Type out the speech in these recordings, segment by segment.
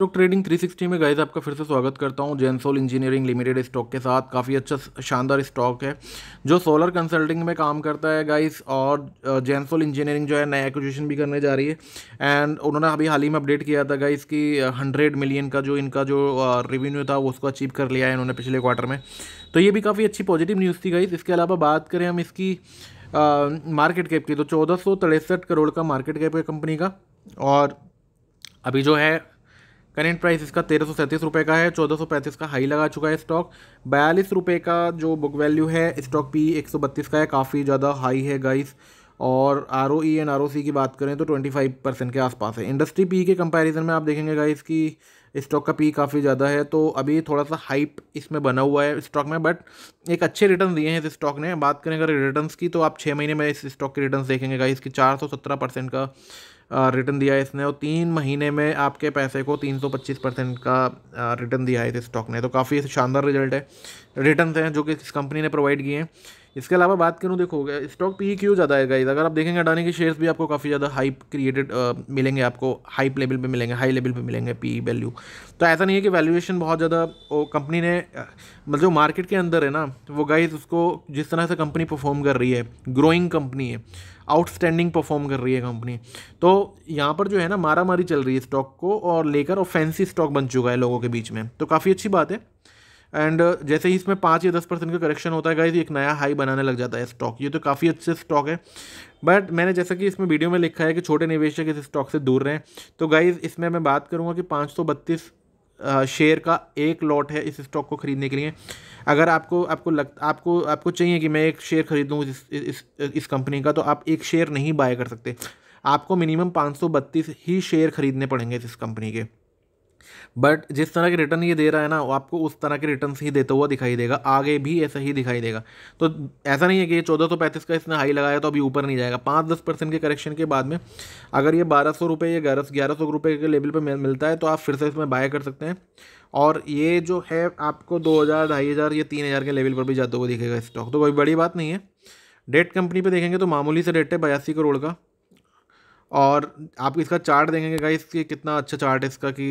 stock trading 360 में guys आपका फिर से स्वागत करता हूं जेंसोल इंजीनियरिंग लिमिटेड स्टॉक के साथ काफ़ी अच्छा शानदार स्टॉक है जो सोलर कंसल्टिंग में काम करता है गाइस और जेंसोल इंजीनियरिंग जो है नया एक्विजिशन भी करने जा रही है एंड उन्होंने अभी हाल ही में अपडेट किया था गाइस की हंड्रेड मिलियन का जो इनका जो रेवेन्यू था उसको अचीव कर लिया है इन्होंने पिछले क्वार्टर में तो ये भी काफ़ी अच्छी पॉजिटिव न्यूज़ थी गाइस इसके अलावा बात करें हम इसकी मार्केट कैप की तो चौदह करोड़ का मार्केट कैप है कंपनी का और अभी जो है करेंट प्राइस इसका तेरह सौ सैंतीस रुपये का है चौदह सौ पैंतीस का हाई लगा चुका है स्टॉक बयालीस रुपये का जो बुक वैल्यू है स्टॉक पी एक सौ बत्तीस का है काफ़ी ज़्यादा हाई है गाइस और R O E and R O C की बात करें तो ट्वेंटी फाइव परसेंट के आसपास है इंडस्ट्री पी के कंपैरिजन में आप देखेंगे गाइस की स्टॉक का पी काफ़ी ज़्यादा है तो अभी थोड़ा सा हाइप इसमें बना हुआ है स्टॉक में बट एक अच्छे रिटर्न दिए हैं इस स्टॉक ने बात करें अगर रिटर्न की तो आप छः महीने में इस स्टॉक के रिटर्न देखेंगे गाइस की चार सौ सत्रह परसेंट का रिटर्न दिया है इसने और तीन महीने में आपके पैसे को तीन सौ पच्चीस परसेंट का रिटर्न दिया है इस स्टॉक ने तो काफ़ी शानदार रिजल्ट है रिटर्न हैं जो कि इस कंपनी ने प्रोवाइड किए हैं इसके अलावा बात करूँ देखो स्टॉक पी e क्यों ज़्यादा है गाइज अगर आप देखेंगे अडानी के शेयर्स भी आपको काफ़ी ज़्यादा हाइप क्रिएटेड मिलेंगे आपको हाइप लेवल पे मिलेंगे हाई लेवल पे मिलेंगे पी वैल्यू e तो ऐसा नहीं है कि वैल्यूएशन बहुत ज़्यादा कंपनी ने मतलब जो मार्केट के अंदर है ना वो गाइज उसको जिस तरह से कंपनी परफॉर्म कर रही है ग्रोइंग कंपनी है आउटस्टैंडिंग परफॉर्म कर रही है कंपनी तो यहाँ पर जो है ना मारा मारी चल रही है स्टॉक को और लेकर और फैंसी स्टॉक बन चुका है लोगों के बीच में तो काफ़ी अच्छी बात है एंड जैसे ही इसमें पाँच या दस परसेंट का करेक्शन होता है गाइज एक नया हाई बनाने लग जाता है स्टॉक ये तो काफ़ी अच्छे स्टॉक है बट मैंने जैसा कि इसमें वीडियो में लिखा है कि छोटे निवेशक इस स्टॉक से दूर रहें तो गाइज इसमें मैं बात करूँगा कि पाँच सौ बत्तीस शेयर का एक लॉट है इस स्टॉक को खरीदने के लिए अगर आपको आपको लग आपको आपको चाहिए कि मैं एक शेयर खरीद लूँ इस इस इस कंपनी का तो आप एक शेयर नहीं बाय कर सकते आपको मिनिमम पाँच ही शेयर खरीदने पड़ेंगे इस कंपनी के बट जिस तरह के रिटर्न ये दे रहा है ना आपको उस तरह के रिटर्न ही देता हुआ दिखाई देगा आगे भी ऐसा ही दिखाई देगा तो ऐसा नहीं है कि ये चौदह सौ पैंतीस का इसने हाई लगाया तो अभी ऊपर नहीं जाएगा पाँच दस परसेंट के करेक्शन के बाद में अगर ये बारह सौ रुपये या ग्यारह ग्यारह सौ रुपये के लेवल पर मिलता है तो आप फिर से इसमें बाय कर सकते हैं और ये जो है आपको दो हज़ार ढाई हज़ार या तीन हज़ार के लेवल पर भी जाता हुआ दिखेगा स्टॉक तो कोई बड़ी बात नहीं है डेट कंपनी पर देखेंगे तो मामूली से डेट है बयासी करोड़ का और आप इसका चार्ट देखेंगे गाइस कि कितना अच्छा चार्ट है इसका कि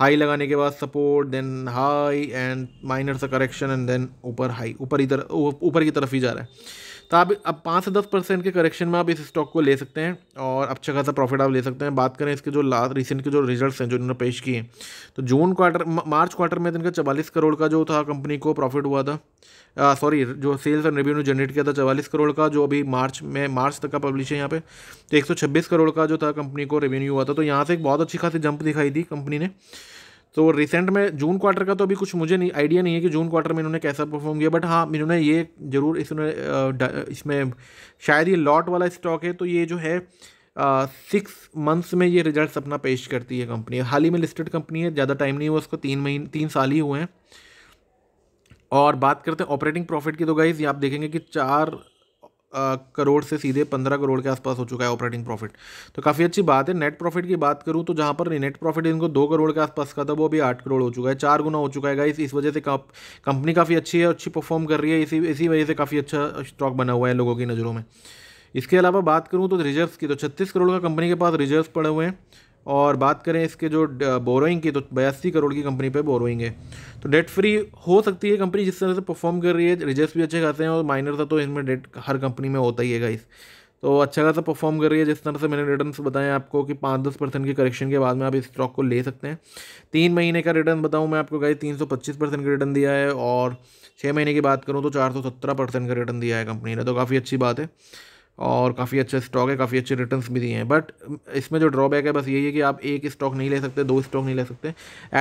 हाई लगाने के बाद support then high and minor सा करेक्शन एंड देन ऊपर हाई ऊपर इधर ऊपर की तरफ ही जा रहा है तो आप अब पाँच से दस परसेंट के करेक्शन में आप इस स्टॉक को ले सकते हैं और अच्छा खासा प्रॉफिट आप ले सकते हैं बात करें इसके जो लास्ट रिसेंट के जो रिजल्ट्स हैं जो इन्होंने पेश किए तो जून क्वार्टर मार्च क्वार्टर में तो इनका चवालीस करोड़ का जो था कंपनी को प्रॉफिट हुआ था सॉरी जो सेल्स एंड रेवेन्यू जनरेट किया था चवालीस करोड़ का जो अभी मार्च में मार्च तक का पब्लिश है यहाँ पे तो एक करोड़ का जो था कंपनी को रेवेन्यू हुआ था तो यहाँ से एक बहुत अच्छी खासी जंप दिखाई थी कंपनी ने तो रिसेंट में जून क्वार्टर का तो अभी कुछ मुझे नहीं आइडिया नहीं है कि जून क्वार्टर में इन्होंने कैसा परफॉर्म किया बट हाँ इन्होंने ये ज़रूर इसने इसमें शायद ये लॉट वाला स्टॉक है तो ये जो है सिक्स uh, मंथ्स में ये रिजल्ट्स अपना पेश करती है कंपनी हाल ही में लिस्टेड कंपनी है ज़्यादा टाइम नहीं हुआ उसको तीन महीने तीन साल ही हुए हैं और बात करते हैं ऑपरेटिंग प्रॉफिट की तो गाइज़ ये आप देखेंगे कि चार करोड़ से सीधे पंद्रह करोड़ के आसपास हो चुका है ऑपरेटिंग प्रॉफिट तो काफ़ी अच्छी बात है नेट प्रॉफिट की बात करूँ तो जहाँ पर नेट प्रॉफिट इनको दो करोड़ के आसपास का था वो अभी आठ करोड़ हो चुका है चार गुना हो चुका है इस इस वजह से कंपनी काफ़ी अच्छी है अच्छी परफॉर्म कर रही है इसी इसी वजह से काफ़ी अच्छा स्टॉक बना हुआ है लोगों की नज़रों में इसके अलावा बात करूँ तो रिजर्व की तो छत्तीस करोड़ का कंपनी के पास रिजर्व पड़े हुए हैं और बात करें इसके जो बोरोइंग की तो बयासी करोड़ की कंपनी पे बोरोइंग है तो डेट फ्री हो सकती है कंपनी जिस तरह से परफॉर्म कर रही है रिजल्ट भी अच्छे खासे हैं और माइनर था तो इसमें डेट हर कंपनी में होता ही है गाइस तो अच्छा खासा परफॉर्म कर रही है जिस तरह से मैंने रिटर्न बताएं आपको कि पाँच दस परसेंट की करेक्शन के बाद में आप इस स्टॉक को ले सकते हैं तीन महीने का रिटर्न बताऊँ मैं आपको गाई तीन सौ पच्चीस परसेंट का रिटर्न दिया है और छः महीने की बात करूँ तो चार सौ सत्रह परसेंट का रिटर्न दिया है कंपनी ने तो काफ़ी अच्छी बात है और काफ़ी अच्छे स्टॉक है काफ़ी अच्छे रिटर्न भी दिए हैं बट इसमें जो ड्रॉबैक है बस यही है कि आप एक स्टॉक नहीं ले सकते दो स्टॉक नहीं ले सकते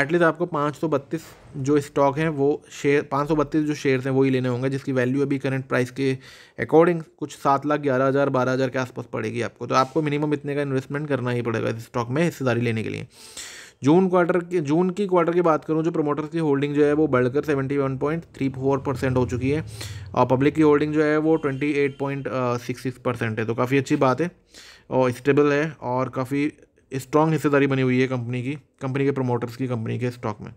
एटलीस्ट आपको पाँच सौ बत्तीस जो स्टॉक हैं वो शेयर पाँच सौ बत्तीस जो शेयर्स हैं वही लेने होंगे जिसकी वैल्यू अभी करंट प्राइस के अकॉर्डिंग कुछ सात लाख ग्यारह हज़ार बारह हज़ार के आसपास पड़ेगी आपको तो आपको मिनिमम इतने का इन्वेस्टमेंट करना ही पड़ेगा इस स्टॉक में हिस्सेदारी लेने के लिए जून क्वार्टर के जून की क्वार्टर की बात करूँ जो प्रमोटर्स की होल्डिंग जो है वो बढ़कर seventy one point three four percent हो चुकी है और पब्लिक की होल्डिंग जो है वो twenty eight point six six percent है तो काफ़ी अच्छी बात है और स्टेबल है और काफ़ी स्ट्रॉन्ग हिस्सेदारी बनी हुई है कंपनी की कंपनी के प्रमोटर्स की कंपनी के स्टॉक में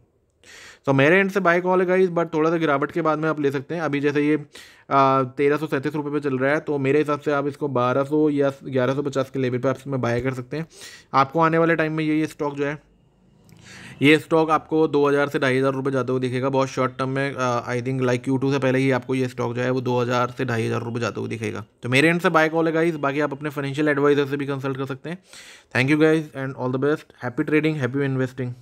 तो so, मेरे एंड से बाय कॉल है गाइस बट थोड़ा सा गिरावट के बाद में आप ले सकते हैं अभी जैसे ये तेरह सौ सैंतीस रुपये पर चल रहा है तो मेरे हिसाब से आप इसको बारह सौ या ग्यारह सौ पचास के लेवल पर आप इसमें बाय कर सकते हैं आपको आने वाले टाइम में ये, ये स्टॉक जो है ये स्टॉक आपको 2000 से ढाई हज़ार रुपये जाते हुए दिखेगा बहुत शॉर्ट टर्म में I think like Q two से पहले ही आपको ये स्टॉक जो है वो 2000 से ढाई हज़ार रुपये जाते हुए दिखेगा तो मेरे एंड से बाय कॉल है गाइज बाकी आप अपने फाइनेंशियल एडवाइजर से भी कंसल्ट कर सकते हैं thank you guys and all the best happy trading happy investing